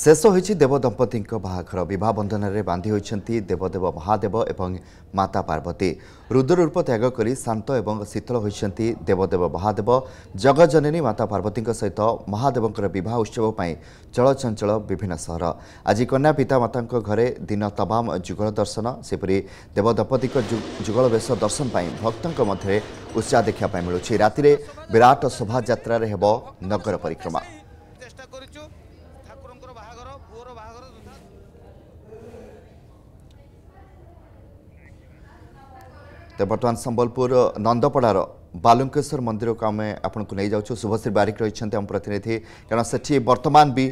ଶେଷ ହୋଇଛି ଦେବ ଦମ୍ପତିଙ୍କ ବାହାଘର ବିବାହ ବନ୍ଧନରେ ବାନ୍ଧି ହୋଇଛନ୍ତି ଦେବଦେବ ମହାଦେବ ଏବଂ ମାତା ପାର୍ବତୀ ରୁଦ୍ରରୂପ ତ୍ୟାଗ କରି ଶାନ୍ତ ଏବଂ ଶୀତଳ ହୋଇଛନ୍ତି ଦେବଦେବ ମହାଦେବ ଜଗଜନନୀ ମାତା ପାର୍ବତୀଙ୍କ ସହିତ ମହାଦେବଙ୍କର ବିବାହ ଉତ୍ସବ ପାଇଁ ଚଳଚଞ୍ଚଳ ବିଭିନ୍ନ ସହର ଆଜି କନ୍ୟା ପିତାମାତାଙ୍କ ଘରେ ଦିନ ତମାମ ଯୁଗଳ ଦର୍ଶନ ସେପରି ଦେବ ଦମ୍ପତିଙ୍କ ଯୁଗଳ ବେଶ ଦର୍ଶନ ପାଇଁ ଭକ୍ତଙ୍କ ମଧ୍ୟରେ ଉତ୍ସାହ ଦେଖିବା ପାଇଁ ମିଳୁଛି ରାତିରେ ବିରାଟ ଶୋଭାଯାତ୍ରାରେ ହେବ ନଗର ପରିକ୍ରମା তো বর্তমান সম্বলপুর নন্দপড়ার বালুঙ্কেশ্বর মন্দিরকে আমি আপনার নিয়ে যাচ্ছি শুভশ্রী বারিক রয়েছেন আমার প্রতিনিধি কারণ সেটি বর্তমান বি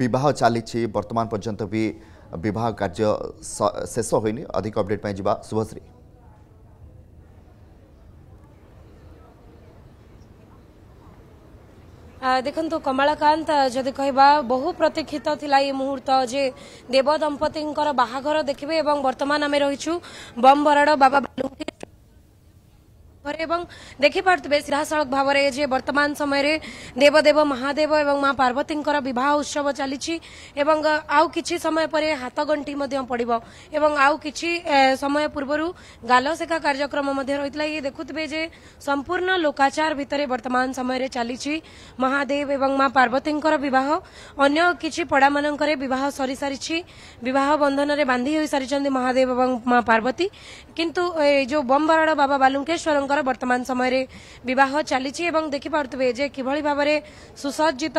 বিবাহ চালিছি বর্তমান পর্যন্ত বি বিবাহ কার্য শেষ হয়নি অধিক অপডেট পাই যা শুভশ্রী দেখুন কমলাকান্ত যদি କହିବା বহু প্রতীক্ষিত লা এই মুহূর্ত যে দেব দম্পতি বাহাঘর দেখবে এবং বর্তমান আমি রয়েছু ବମ୍ ବରାଡ଼ ବାବା ବାଲୁଙ୍କି এবং দেখিপারে সিধাসলখ ভাবে যে বর্তমান সময়ের দেবদেব মহাদেব এবং মা পার্বতীঙ্কর বিবাহ উৎসব চালছে এবং আউ কিছু সময় পরে হাতগণ্টি পড়ব এবং আউ কিছু সময় পূর্বর গালশেখা কার্যক্রম রয়েছে ইয়ে দেখুবে যে সম্পূর্ণ লোকাচার ভিতরে বর্তমান সময়ের চালছে মহাদেব এবং মা পার্বতীঙ্কর বিবাহ অন্য কিছু পড়া মানকরে বিবাহ সরি সারিছি বিবাহ বন্ধনের বাঁধি হয়ে সারি মহাদেব এবং মা পার্বতী কিন্তু যে বম্বারড় বাবা বালুঙ্কেশ্বর वर्तमान समय बह चली देखिपे कि भाव में सुसज्जित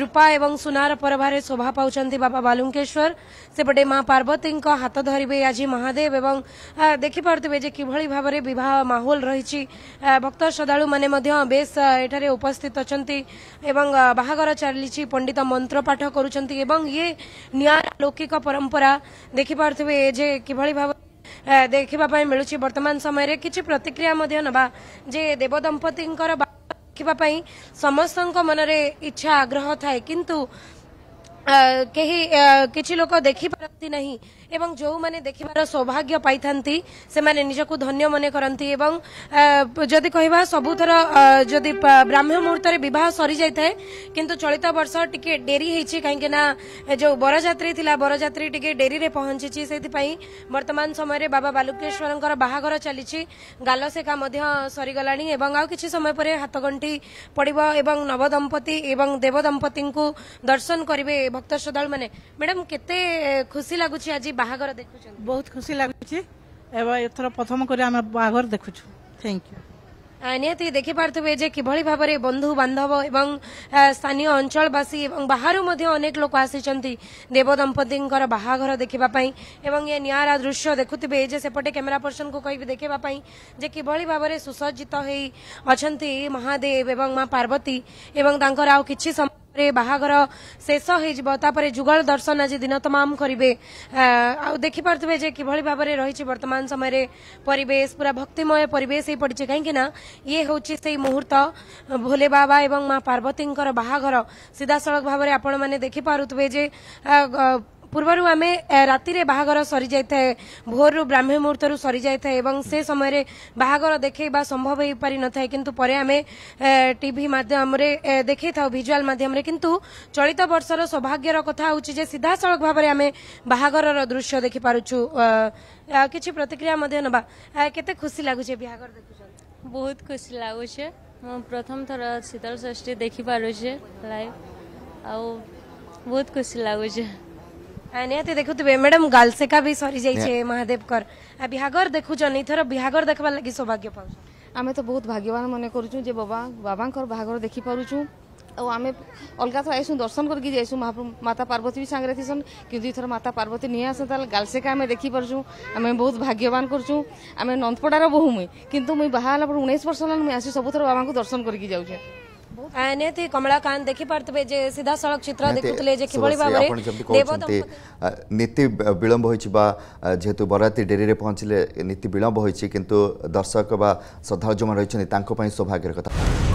रूपा और सुनार परभार शोभा बाबा बालुकेश्वर सेपटे माँ पार्वती हाथ धरवे आज महादेव और देखिपे कि भाव में बहुत माहौल रही भक्त श्रद्धा मैंने बेस उपस्थित अच्छा बाहर चली पंडित मंत्र पाठ कर लौकिक परंपरा देखिपे कि भाव ଦେଖିବା ପାଇଁ ମିଳୁଛି ବର୍ତ୍ତମାନ ସମୟରେ କିଛି ପ୍ରତିକ୍ରିୟା ମଧ୍ୟ ନେବା ଯେ ଦେବ ଦମ୍ପତିଙ୍କର ଦେଖିବା ପାଇଁ ସମସ୍ତଙ୍କ ମନରେ ଇଚ୍ଛା ଆଗ୍ରହ ଥାଏ କିନ୍ତୁ କେହି କିଛି ଲୋକ ଦେଖିପାରନ୍ତି ନାହିଁ ଏବଂ ଯେଉଁମାନେ ଦେଖିବାର ସୌଭାଗ୍ୟ ପାଇଥାନ୍ତି ସେମାନେ ନିଜକୁ ଧନ୍ୟ ମନେ କରନ୍ତି ଏବଂ ଯଦି କହିବା ସବୁଥର ଯଦି ବ୍ରାହ୍ମ୍ୟ ମୁହୂର୍ତ୍ତରେ ବିବାହ ସରିଯାଇଥାଏ କିନ୍ତୁ ଚଳିତ ବର୍ଷ ଟିକେ ଡେରି ହେଇଛି କାହିଁକିନା ଯେଉଁ ବରଯାତ୍ରୀ ଥିଲା ବରଯାତ୍ରୀ ଟିକେ ଡେରିରେ ପହଞ୍ଚିଛି ସେଥିପାଇଁ ବର୍ତ୍ତମାନ ସମୟରେ ବାବା ବାଲୁକେଶ୍ୱରଙ୍କର ବାହାଘର ଚାଲିଛି ଗାଲସେକା ମଧ୍ୟ ସରିଗଲାଣି ଏବଂ ଆଉ କିଛି ସମୟ ପରେ ହାତଗଣ୍ଠି ପଡ଼ିବ ଏବଂ ନବଦମ୍ପତି ଏବଂ ଦେବଦମ୍ପତିଙ୍କୁ ଦର୍ଶନ କରିବେ ভক্ত শ্রদ্ধালু মানে ম্যাডাম কেতে খুশি লাগুছি আজ বাহাঘর দেখুছেন বহুত খুশি লাগুছি এবং এথর প্রথম করে আমরা বাহাঘর দেখুছু থ্যাংক ইউ ନିହାତି ଦେଖିପାରୁଥିବେ ଯେ କିଭଳି ଭାବରେ ବନ୍ଧୁ ବାନ୍ଧବ ଏବଂ ସ୍ଥାନୀୟ ଅଞ୍ଚଳବାସୀ ଏବଂ ବାହାରୁ ମଧ୍ୟ ଅନେକ ଲୋକ ଆସିଛନ୍ତି ଦେବ ଦମ୍ପତିଙ୍କର ବାହାଘର ଦେଖିବା ପାଇଁ ଏବଂ ଏ ନିଆରା ଦୃଶ୍ୟ ଦେଖୁଥିବେ ଯେ ସେପଟେ କ୍ୟାମେରା ପର୍ସନକୁ କହିବି ଦେଖିବା ପାଇଁ ଯେ କିଭଳି ଭାବରେ ସୁସଜ୍ଜିତ ହେଇ ଅଛନ୍ତି ମହାଦେବ ଏବଂ ମା ପାର୍ବତୀ ଏବଂ ତାଙ୍କର ଆଉ କିଛି ସମୟ ରେ ବାହାଘର ଶେଷ ହୋଇଯିବ ତାପରେ ଯୁଗଳ ଦର୍ଶନ ଆଜି ଦିନ ତମାମ କରିବେ ଆଉ ଦେଖିପାରୁଥିବେ ଯେ କିଭଳି ଭାବରେ ରହିଛି ବର୍ତ୍ତମାନ ସମୟରେ ପରିବେଶ ପୁରା ଭକ୍ତିମୟ ପରିବେଶ ହେଇପଡ଼ିଛି କାହିଁକି ନା ଇଏ ହେଉଛି ସେଇ ମୁହୂର୍ତ୍ତ ଭୋଲେ ବାବା ଏବଂ ମା ପାର୍ବତୀଙ୍କର ବାହାଘର ସିଧାସଳଖ ଭାବରେ ଆପଣମାନେ ଦେଖିପାରୁଥିବେ ଯେ ପୂର୍ବରୁ ଆମେ ରାତିରେ ବାହାଘର ସରିଯାଇଥାଏ ଭୋରରୁ ବ୍ରାହ୍ମୀ ମୁହୂର୍ତ୍ତରୁ ସରିଯାଇଥାଏ ଏବଂ ସେ ସମୟରେ ବାହାଘର ଦେଖେଇବା ସମ୍ଭବ ହୋଇପାରିନଥାଏ କିନ୍ତୁ ପରେ ଆମେ ଟିଭି ମାଧ୍ୟମରେ ଦେଖେଇଥାଉ ଭିଜୁଆଲ ମାଧ୍ୟମରେ କିନ୍ତୁ ଚଳିତ ବର୍ଷର ସୌଭାଗ୍ୟର କଥା ହେଉଛି ଯେ ସିଧାସଳଖ ଭାବରେ ଆମେ ବାହାଘରର ଦୃଶ୍ୟ ଦେଖିପାରୁଛୁ କିଛି ପ୍ରତିକ୍ରିୟା ମଧ୍ୟ ନେବା କେତେ ଖୁସି ଲାଗୁଛି ବାହାଘର ଦେଖୁଛନ୍ତି ବହୁତ ଖୁସି ଲାଗୁଛେ ମୁଁ ପ୍ରଥମ ଥର ଶୀତଳ ଷଷ୍ଠୀ ଦେଖିପାରୁଛେ ଲାଇଭ୍ ଆଉ ବହୁତ ଖୁସି ଲାଗୁଛେ ନିହାତି ଦେଖୁଥିବେ ମ୍ୟାଡାମ ଗାଲସେକା ବି ସରିଯାଇଛେ ମହାଦେବ କର ବିହାଘର ଦେଖୁଛନ୍ ଏଇଥର ବିହାଘର ଦେଖବାର ଲାଗି ସୌଭାଗ୍ୟ ପାଉଛନ୍ ଆମେ ତ ବହୁତ ଭାଗ୍ୟବାନ ମନେ କରୁଛୁ ଯେ ବାବା ବାବାଙ୍କର ବାହାଘର ଦେଖିପାରୁଛୁ ଆଉ ଆମେ ଅଲଗା ଥର ଆଇସୁଁ ଦର୍ଶନ କରିକି ଯାଇସୁଁ ମାତା ପାର୍ବତୀ ବି ସାଙ୍ଗରେ ଥିସନ୍ କିନ୍ତୁ ଏଥର ମାତା ପାର୍ବତୀ ନିଏ ଆସନ୍ ତାହେଲେ ଗାଲସେକା ଆମେ ଦେଖିପାରୁଛୁ ଆମେ ବହୁତ ଭାଗ୍ୟବାନ କରୁଛୁ ଆମେ ନନ୍ଦପଡ଼ାର ବୋହୁ ମୁଇଁ କିନ୍ତୁ ମୁଇଁ ବାହା ହେଲା ପରେ ଉଣେଇଶ ବର୍ଷ ହେଲା ମୁଇଁ ଆସି ସବୁଥର ବାବାଙ୍କୁ ଦର୍ଶନ କରିକି ଯାଉଛେ ନିହାତି କମଳାକାନ୍ତ ଦେଖିପାରୁଥିବେ ଯେ ସିଧାସଳଖ ଚିତ୍ର ଦେଖୁଥିଲେ ଯେ କିଭଳି ଭାବରେ ନୀତି ବିଳମ୍ବ ହୋଇଛି ବା ଯେହେତୁ ବରାତି ଡେରିରେ ପହଞ୍ଚିଲେ ନୀତି ବିଳମ୍ବ ହୋଇଛି କିନ୍ତୁ ଦର୍ଶକ ବା ଶ୍ରଦ୍ଧାଳୁ ଯେଉଁମାନେ ରହିଛନ୍ତି ତାଙ୍କ ପାଇଁ ସୌଭାଗ୍ୟର କଥା